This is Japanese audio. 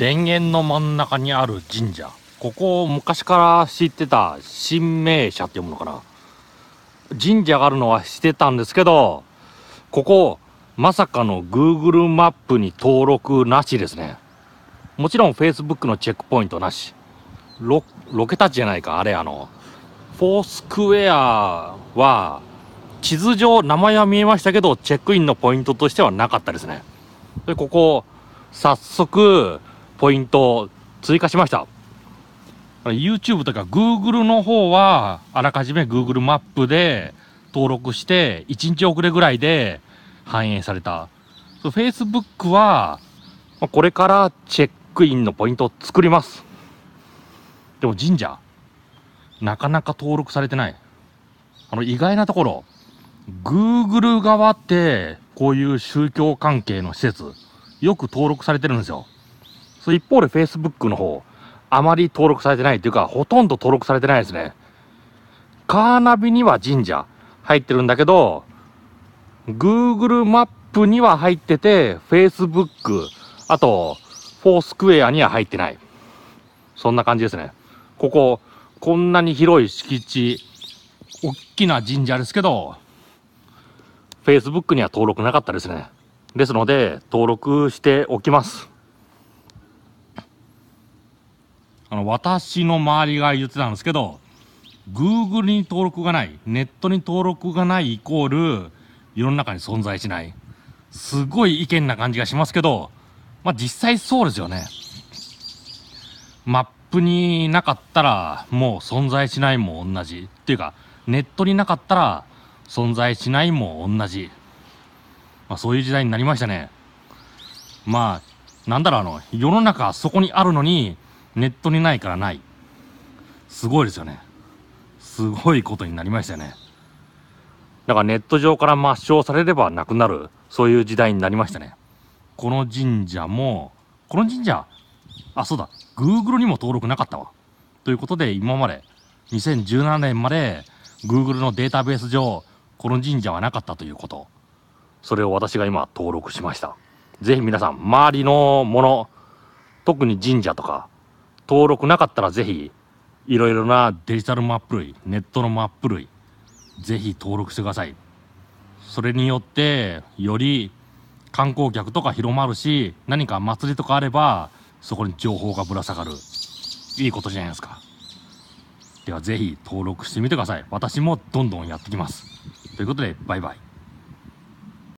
田園の真ん中にある神社ここを昔から知ってた神明社っていうものかな神社があるのは知ってたんですけどここまさかの Google マップに登録なしですねもちろん Facebook のチェックポイントなしロロケタチじゃないかあれあのフォースクエアは地図上名前は見えましたけどチェックインのポイントとしてはなかったですねでここ早速ポイントを追加しました。YouTube とか Google の方は、あらかじめ Google マップで登録して、1日遅れぐらいで反映された。Facebook は、これからチェックインのポイントを作ります。でも神社、なかなか登録されてない。あの、意外なところ、Google 側って、こういう宗教関係の施設、よく登録されてるんですよ。そ一方で Facebook の方、あまり登録されてないというか、ほとんど登録されてないですね。カーナビには神社入ってるんだけど、Google マップには入ってて、Facebook、あと、フォースクエアには入ってない。そんな感じですね。ここ、こんなに広い敷地、大きな神社ですけど、Facebook には登録なかったですね。ですので、登録しておきます。あの私の周りが言ってたんですけど Google に登録がないネットに登録がないイコール世の中に存在しないすごい意見な感じがしますけどまあ実際そうですよねマップになかったらもう存在しないも同じっていうかネットになかったら存在しないも同じ、まあ、そういう時代になりましたねまあなんだろうあの世の中そこにあるのにネットにないからないすごいですよねすごいことになりましたよねだからネット上から抹消されればなくなるそういう時代になりましたねこの神社もこの神社あそうだ Google にも登録なかったわということで今まで2017年まで Google のデータベース上この神社はなかったということそれを私が今登録しました是非皆さん周りのもの特に神社とか登録なかったらぜひいろいろなデジタルマップ類ネットのマップ類ぜひ登録してくださいそれによってより観光客とか広まるし何か祭りとかあればそこに情報がぶら下がるいいことじゃないですかではぜひ登録してみてください私もどんどんやってきますということでバイバイ